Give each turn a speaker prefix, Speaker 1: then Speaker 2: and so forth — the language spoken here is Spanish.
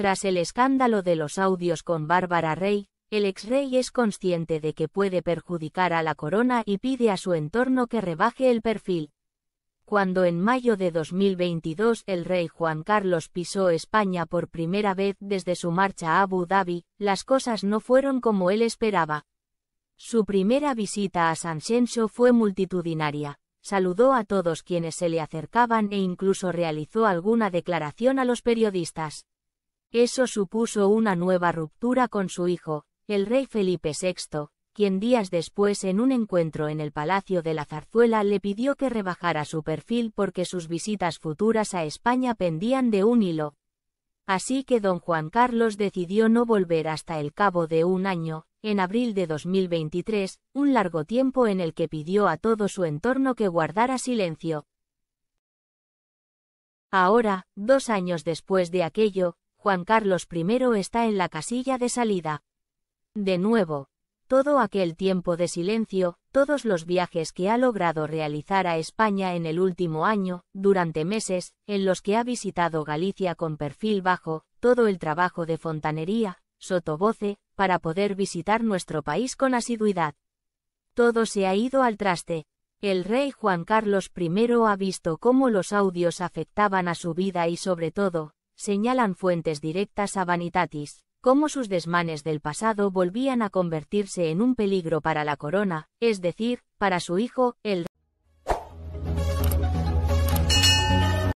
Speaker 1: Tras el escándalo de los audios con Bárbara Rey, el ex rey es consciente de que puede perjudicar a la corona y pide a su entorno que rebaje el perfil. Cuando en mayo de 2022 el rey Juan Carlos pisó España por primera vez desde su marcha a Abu Dhabi, las cosas no fueron como él esperaba. Su primera visita a San fue multitudinaria, saludó a todos quienes se le acercaban e incluso realizó alguna declaración a los periodistas. Eso supuso una nueva ruptura con su hijo, el rey Felipe VI, quien días después en un encuentro en el Palacio de la Zarzuela le pidió que rebajara su perfil porque sus visitas futuras a España pendían de un hilo. Así que don Juan Carlos decidió no volver hasta el cabo de un año, en abril de 2023, un largo tiempo en el que pidió a todo su entorno que guardara silencio. Ahora, dos años después de aquello, Juan Carlos I está en la casilla de salida. De nuevo, todo aquel tiempo de silencio, todos los viajes que ha logrado realizar a España en el último año, durante meses, en los que ha visitado Galicia con perfil bajo, todo el trabajo de fontanería, sotoboce, para poder visitar nuestro país con asiduidad. Todo se ha ido al traste. El rey Juan Carlos I ha visto cómo los audios afectaban a su vida y sobre todo, señalan fuentes directas a Vanitatis, cómo sus desmanes del pasado volvían a convertirse en un peligro para la corona, es decir, para su hijo, el